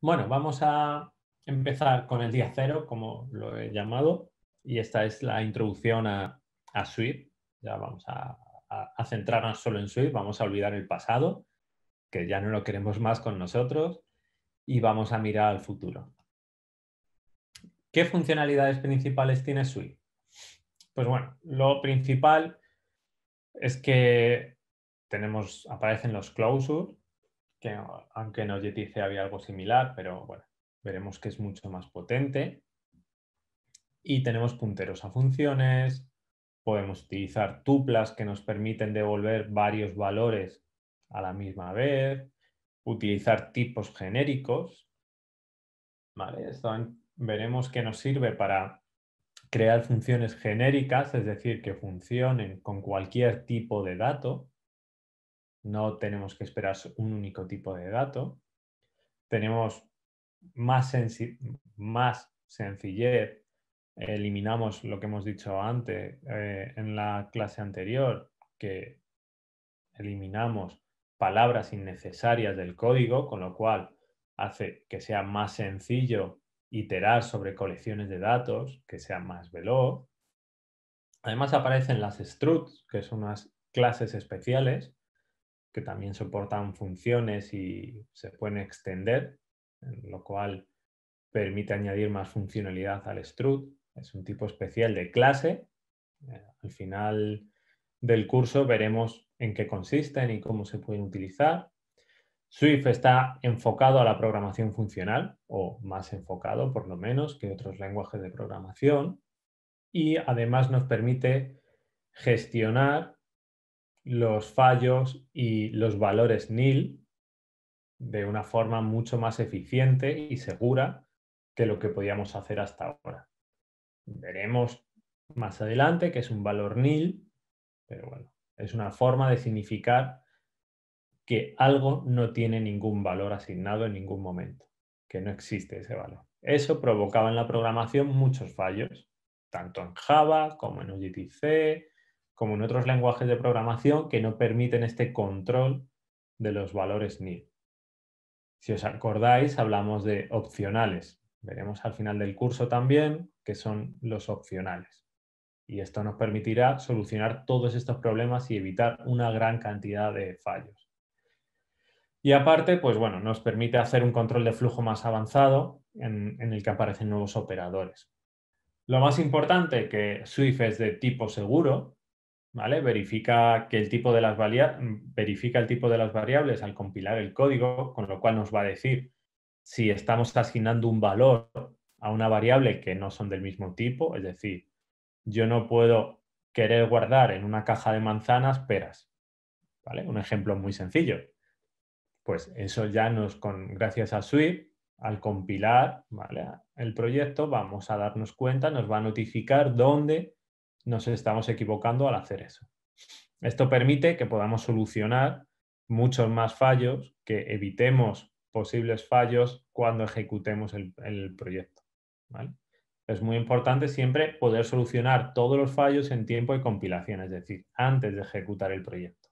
Bueno, vamos a empezar con el día cero, como lo he llamado, y esta es la introducción a, a Swift. Ya vamos a, centrarnos solo en Swift, vamos a olvidar el pasado, que ya no lo queremos más con nosotros, y vamos a mirar al futuro. ¿Qué funcionalidades principales tiene Swift? Pues bueno, lo principal es que tenemos, aparecen los closures, que aunque en OGTC había algo similar, pero bueno, veremos que es mucho más potente. Y tenemos punteros a funciones, podemos utilizar tuplas que nos permiten devolver varios valores a la misma vez, utilizar tipos genéricos. veremos que nos sirve para crear funciones genéricas, es decir, que funcionen con cualquier tipo de dato no tenemos que esperar un único tipo de dato, tenemos más, sencillez, eliminamos lo que hemos dicho antes eh, en la clase anterior, que eliminamos palabras innecesarias del código, con lo cual hace que sea más sencillo iterar sobre colecciones de datos, que sea más veloz. Además aparecen las struts, que son unas clases especiales que también soportan funciones y se pueden extender, lo cual permite añadir más funcionalidad al strut. Es un tipo especial de clase. Eh, al final del curso veremos en qué consisten y cómo se pueden utilizar. Swift está enfocado a la programación funcional, o más enfocado por lo menos que otros lenguajes de programación, y además nos permite gestionar los fallos y los valores nil de una forma mucho más eficiente y segura que lo que podíamos hacer hasta ahora. Veremos más adelante que es un valor nil, pero bueno, es una forma de significar que algo no tiene ningún valor asignado en ningún momento, que no existe ese valor. Eso provocaba en la programación muchos fallos, tanto en Java como en UGTC, como en otros lenguajes de programación que no permiten este control de los valores nil. Si os acordáis, hablamos de opcionales. Veremos al final del curso también que son los opcionales. Y esto nos permitirá solucionar todos estos problemas y evitar una gran cantidad de fallos. Y aparte, pues bueno, nos permite hacer un control de flujo más avanzado en, en el que aparecen nuevos operadores. Lo más importante que Swift es de tipo seguro, Verifica que el tipo de las mm, verifica el tipo de las variables al compilar el código, con lo cual nos va a decir si estamos asignando un valor a una variable que no son del mismo tipo, es decir, yo no puedo querer guardar en una caja de manzanas peras. Un ejemplo muy sencillo. Pues eso ya nos, con, gracias a Swift, al compilar el proyecto, vamos a darnos cuenta, nos va a notificar dónde nos estamos equivocando al hacer eso. Esto permite que podamos solucionar muchos más fallos, que evitemos posibles fallos cuando ejecutemos el, proyecto. Es muy importante siempre poder solucionar todos los fallos en tiempo de compilación, es decir, antes de ejecutar el proyecto.